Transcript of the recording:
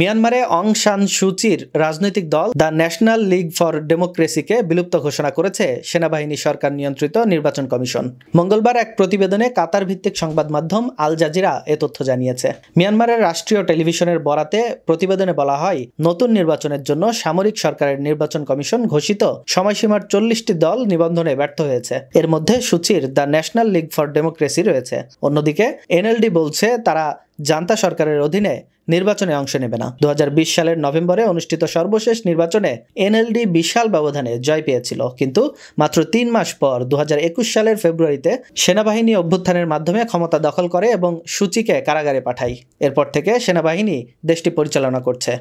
মিয়ানমারে অং সান সুচির রাজনৈতিক দল দ্য ন্যাশনাল লিগ ফর ডেমোক্রেসিকে বিলুপ্ত ঘোষণা করেছে সেনাবাহিনী সরকার নিয়ন্ত্রিত নির্বাচন কমিশন মঙ্গলবার এক প্রতিবেদনে কাতার ভিত্তিক সংবাদ মাধ্যম আল জাজিরা এ তথ্য জানিয়েছে মিয়ানমারের রাষ্ট্রীয় টেলিভিশনের বরাতে প্রতিবেদনে বলা হয় নতুন নির্বাচনের জন্য সামরিক সরকারের নির্বাচন কমিশন ঘোষিত সময়সীমার চল্লিশটি দল নিবন্ধনে ব্যর্থ হয়েছে এর মধ্যে সুচির the National League for Democracy রয়েছে অন্যদিকে এনএলডি বলছে তারা জান্তা সরকারের অধীনে নির্বাচনে অংশ নেবে না দু সালের নভেম্বরে অনুষ্ঠিত সর্বশেষ নির্বাচনে এনএলডি বিশাল ব্যবধানে জয় পেয়েছিল কিন্তু মাত্র তিন মাস পর দু সালের ফেব্রুয়ারিতে সেনাবাহিনী অভ্যুত্থানের মাধ্যমে ক্ষমতা দখল করে এবং সূচিকে কারাগারে পাঠায় এরপর থেকে সেনাবাহিনী দেশটি পরিচালনা করছে